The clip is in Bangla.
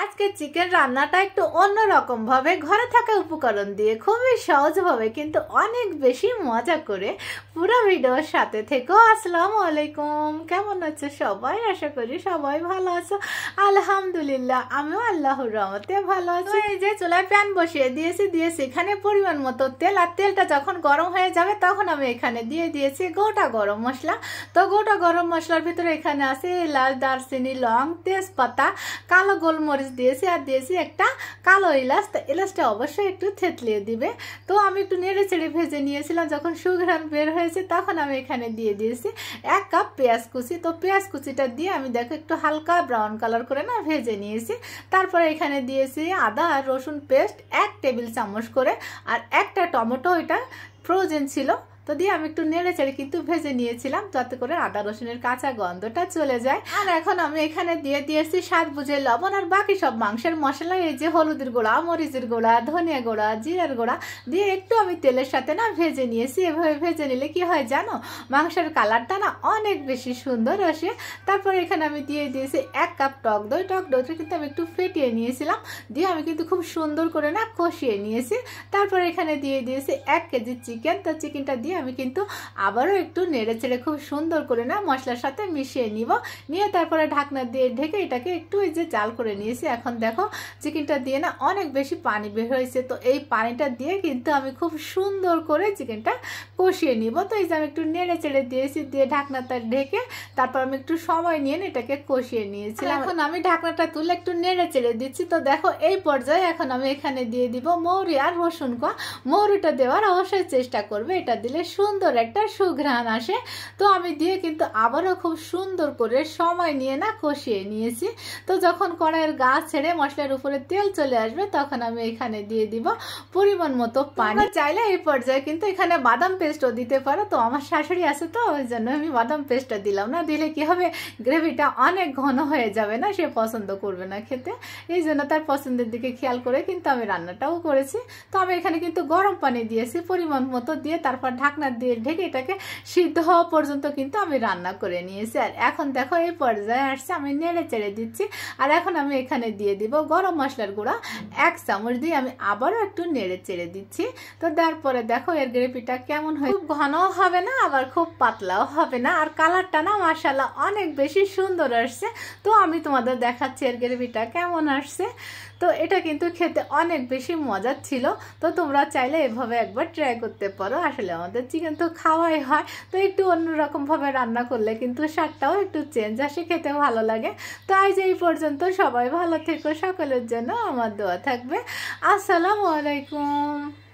আজকে চিকেন রান্নাটা একটু অন্যরকম ভাবে ঘরে থাকা উপকরণ দিয়ে খুবই সহজভাবে কিন্তু অনেক বেশি মজা করে পুরো ভিডিওর সাথে থেকো আসসালামু আলাইকুম কেমন আছো সবাই আশা করি সবাই ভালো আছো আলহামদুলিল্লাহ আমিও আল্লাহর রহমতে ভালো আছি এই যে চুলায় প্যান বসিয়ে দিয়েছি দিয়েছি এখানে পরিমাণ মতো তেল আর তেলটা যখন গরম হয়ে যাবে তখন আমি এখানে দিয়ে দিয়েছি গোটা গরম মশলা তো গোটা গরম মশলার ভিতরে এখানে আছে এলাচ দারচিনি লং তেজপাতা কালো গোলমরিচ মরিচ দিয়েছি আর দিয়েছি একটা কালো এলাচ তা ইলাচটা অবশ্যই একটু থেতলিয়ে দিবে তো আমি একটু নেড়ে চেড়ে ভেজে নিয়েছিলাম যখন সুঘ্রাণ বের হয়েছে তখন আমি এখানে দিয়ে দিয়েছি এক কাপ পেঁয়াজ কুচি তো পেঁয়াজ কুচিটা দিয়ে আমি দেখো একটু হালকা ব্রাউন কালার করে না ভেজে নিয়েছি তারপরে এখানে দিয়েছি আদা আর রসুন পেস্ট এক টেবিল চামচ করে আর একটা টমেটো এটা ফ্রোজেন ছিল তো দিয়ে আমি একটু নেড়ে চেড়ে কিন্তু ভেজে নিয়েছিলাম যাতে করে আদা রসুনের কাঁচা গন্ধটা চলে যায় আর এখন আমি এখানে দিয়ে দিয়েছি স্বাদ বুঝে লবণ আর বাকি সব মাংসের মশলা এই যে হলুদের গোড়া মরিচের গোড়া ধনিয়া গোড়া জিরার গোড়া দিয়ে একটু আমি তেলের সাথে না ভেজে নিয়েছি এভাবে ভেজে নিলে কি হয় জানো মাংসের কালারটা না অনেক বেশি সুন্দর আসে তারপরে এখানে আমি দিয়ে দিয়েছি এক কাপ টক দই টক দইটা কিন্তু আমি একটু ফেটিয়ে নিয়েছিলাম দিয়ে আমি কিন্তু খুব সুন্দর করে না কষিয়ে নিয়েছি তারপর এখানে দিয়ে দিয়েছি এক কেজি চিকেন তো চিকেনটা দিয়ে দিয়ে আমি কিন্তু আবারও একটু নেড়ে চেড়ে খুব সুন্দর করে না মশলার সাথে মিশিয়ে নিব নিয়ে তারপরে ঢাকনা দিয়ে ঢেকে এটাকে একটু এই যে জাল করে নিয়েছি এখন দেখো চিকেনটা দিয়ে না অনেক বেশি পানি বের হয়েছে তো এই পানিটা দিয়ে কিন্তু আমি খুব সুন্দর করে চিকেনটা কষিয়ে নিব তো এই যে আমি একটু নেড়ে চেড়ে দিয়েছি দিয়ে ঢাকনাটা ঢেকে তারপর আমি একটু সময় নিয়ে এটাকে কষিয়ে নিয়েছিলাম হ্যাঁ। এখন আমি ঢাকনাটা তুলে একটু নেড়ে চেড়ে দিচ্ছি তো দেখো এই পর্যায়ে এখন আমি এখানে দিয়ে দিব মৌরি আর রসুন কোয়া মৌরিটা দেওয়ার অবশ্যই চেষ্টা করবে এটা দিলে সুন্দর একটা সুঘ্রাণ আসে তো আমি দিয়ে কিন্তু আবারও খুব সুন্দর করে সময় নিয়ে না কষিয়ে নিয়েছি তো যখন কড়াইয়ের গা ছেড়ে মশলার উপরে তেল চলে আসবে তখন আমি এখানে দিয়ে দিব পরিমাণ মতো পানি চাইলে এই পর্যায়ে কিন্তু এখানে বাদাম পেস্টও দিতে পারো তো আমার শাশুড়ি আছে তো ওই জন্য আমি বাদাম পেস্টটা দিলাম না দিলে কি হবে গ্রেভিটা অনেক ঘন হয়ে যাবে না সে পছন্দ করবে না খেতে এই জন্য তার পছন্দের দিকে খেয়াল করে কিন্তু আমি রান্নাটাও করেছি তো আমি এখানে কিন্তু গরম পানি দিয়েছি পরিমাণ মতো দিয়ে তারপর ঢাকা ঢাকনা দিয়ে ঢেকে এটাকে সিদ্ধ হওয়া পর্যন্ত কিন্তু আমি রান্না করে নিয়েছি আর এখন দেখো এই পর্যায়ে আসছে আমি নেড়ে চেড়ে দিচ্ছি আর এখন আমি এখানে দিয়ে দিব গরম মশলার গুঁড়া এক চামচ দিয়ে আমি আবারও একটু নেড়ে চেড়ে দিচ্ছি তো তারপরে দেখো এর গ্রেভিটা কেমন হয় খুব ঘনও হবে না আবার খুব পাতলাও হবে না আর কালারটা না মশালা অনেক বেশি সুন্দর আসছে তো আমি তোমাদের দেখাচ্ছি এর গ্রেভিটা কেমন আসছে তো এটা কিন্তু খেতে অনেক বেশি মজার ছিল তো তোমরা চাইলে এভাবে একবার ট্রাই করতে পারো আসলে আমাদের আমাদের চিকেন তো খাওয়াই হয় তো একটু অন্যরকমভাবে রান্না করলে কিন্তু স্বাদটাও একটু চেঞ্জ আসে খেতে ভালো লাগে তো আজ এই পর্যন্ত সবাই ভালো থেকো সকলের জন্য আমার দোয়া থাকবে আসসালামু আলাইকুম